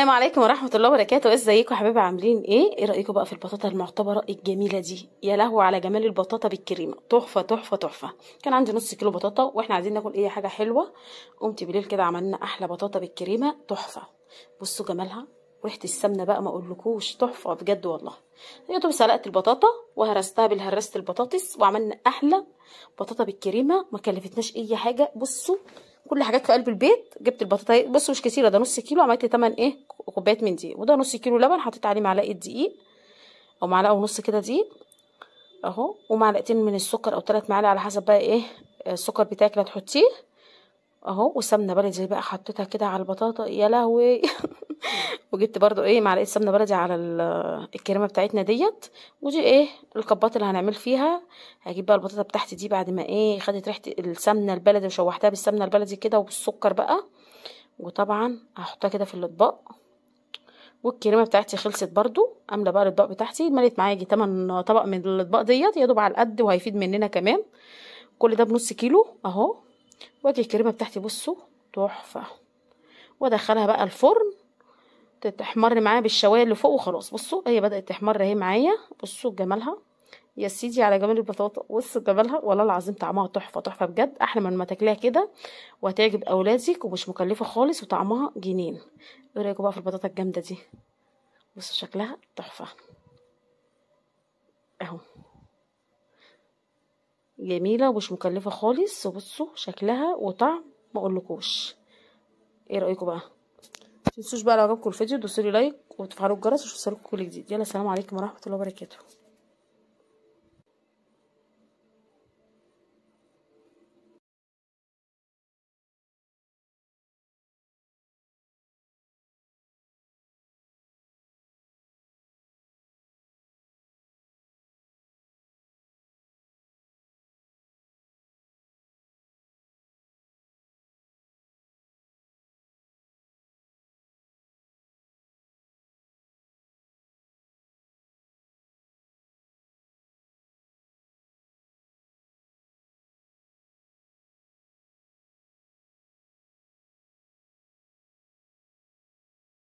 السلام عليكم ورحمه الله وبركاته ازيكم حبايبي عاملين ايه ايه رايكم بقى في البطاطا المعتبره الجميله دي يا لهو على جمال البطاطا بالكريمه تحفه تحفه تحفه كان عندي نص كيلو بطاطا واحنا عايزين ناكل اي حاجه حلوه قمت بالليل كده عملنا احلى بطاطا بالكريمه تحفه بصوا جمالها ريحه السمنه بقى ما اقولكوش تحفه بجد والله يا دوب سلقت البطاطا وهرستها بالهرسه البطاطس وعملنا احلى بطاطا بالكريمه ما كلفتناش اي حاجه بصوا كل حاجات في قلب البيت جبت البطاطا بصوا مش كتيره ده نص كيلو عملت لي ايه كوبايات من دقيق وده نص كيلو لبن حطيت عليه معلقه دقيق او معلقه ونص كده دقيق اهو ومعلقتين من السكر او ثلاث معالق على حسب بقى ايه السكر بتاعك اللي هتحطيه اهو وسمنه بلدي بقى حطيتها كده على البطاطا يا لهوي وجبت برضو ايه معلقه سمنه بلدي على الكريمه بتاعتنا ديت ودي ايه الكبات اللي هنعمل فيها هجيب بقى البطاطا بتاعتي دي بعد ما ايه خدت ريحه السمنه البلدي وشوحتها بالسمنه البلدي كده وبالسكر بقى وطبعا هحطها كده في الاطباق والكريمه بتاعتي خلصت برضو املى بقى الاطباق بتاعتي مليت معايا جي 8 طبق من الاطباق ديت يا دوب على القد وهيفيد مننا كمان كل ده بنص كيلو اهو واجي الكريمه بتاعتي بصوا تحفه وادخلها بقى الفرن تتحمر معايا بالشوايه اللي فوق وخلاص بصوا هي بدات تحمر اهي معايا بصوا جمالها يا سيدي على جمال البطاطا بص جمالها والله العظيم طعمها تحفه تحفه بجد احلى من ما تاكليها كده وهتعجب اولادك ومش مكلفه خالص وطعمها جنين ايه رايكم بقى في البطاطا الجامده دي بص شكلها تحفه اهو جميله ومش مكلفه خالص وبصوا شكلها وطعم ما اقولكوش ايه رايكم بقى متنسوش بقى لو عجبكم الفيديو دوسوا لي لايك وتفعلوا الجرس وشوفوا كل جديد يلا سلام عليكم ورحمه الله وبركاته